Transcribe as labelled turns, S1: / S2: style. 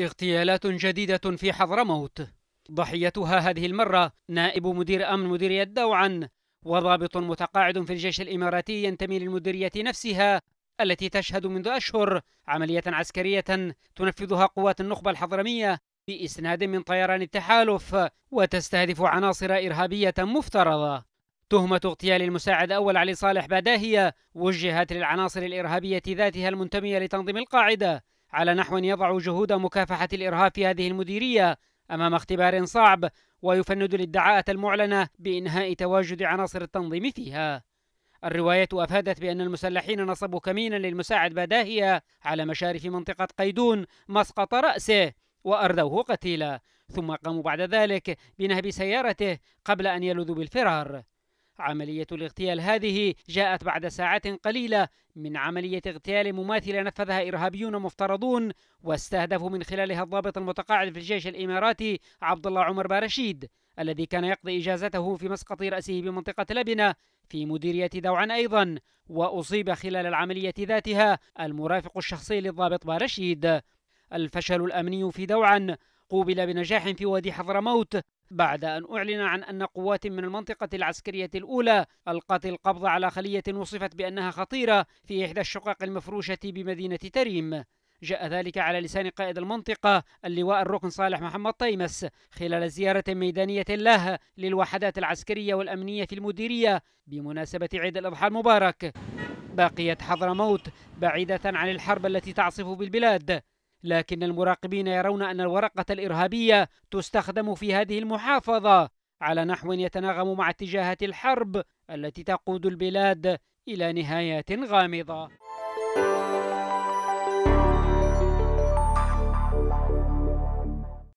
S1: اغتيالات جديدة في حضرموت ضحيتها هذه المرة نائب مدير أمن مديرية دوعا وضابط متقاعد في الجيش الإماراتي ينتمي للمديرية نفسها التي تشهد منذ أشهر عملية عسكرية تنفذها قوات النخبة الحضرمية بإسناد من طيران التحالف وتستهدف عناصر إرهابية مفترضة تهمة اغتيال المساعد أول علي صالح بداهية وجهت للعناصر الإرهابية ذاتها المنتمية لتنظيم القاعدة على نحو يضع جهود مكافحة الإرهاب في هذه المديرية أمام اختبار صعب ويفند الادعاءة المعلنة بإنهاء تواجد عناصر التنظيم فيها الرواية أفادت بأن المسلحين نصبوا كمينا للمساعد بداهية على مشارف منطقة قيدون مسقط رأسه وأردوه قتيلا ثم قاموا بعد ذلك بنهب سيارته قبل أن يلذوا بالفرار عملية الاغتيال هذه جاءت بعد ساعات قليلة من عملية اغتيال مماثلة نفذها إرهابيون مفترضون واستهدفوا من خلالها الضابط المتقاعد في الجيش الإماراتي عبد الله عمر بارشيد الذي كان يقضي إجازته في مسقط رأسه بمنطقة لبنة في مديرية دوعا أيضا وأصيب خلال العملية ذاتها المرافق الشخصي للضابط بارشيد الفشل الأمني في دوعا قوبل بنجاح في وادي حضرموت بعد أن أعلن عن أن قوات من المنطقة العسكرية الأولى ألقت القبض على خلية وصفت بأنها خطيرة في إحدى الشقق المفروشة بمدينة تريم جاء ذلك على لسان قائد المنطقة اللواء الركن صالح محمد طيمس خلال زيارة ميدانية له للوحدات العسكرية والأمنية في المديرية بمناسبة عيد الأضحى المبارك بقيت حضرموت بعيدة عن الحرب التي تعصف بالبلاد لكن المراقبين يرون أن الورقة الإرهابية تستخدم في هذه المحافظة على نحو يتناغم مع اتجاهات الحرب التي تقود البلاد إلى نهايات غامضة.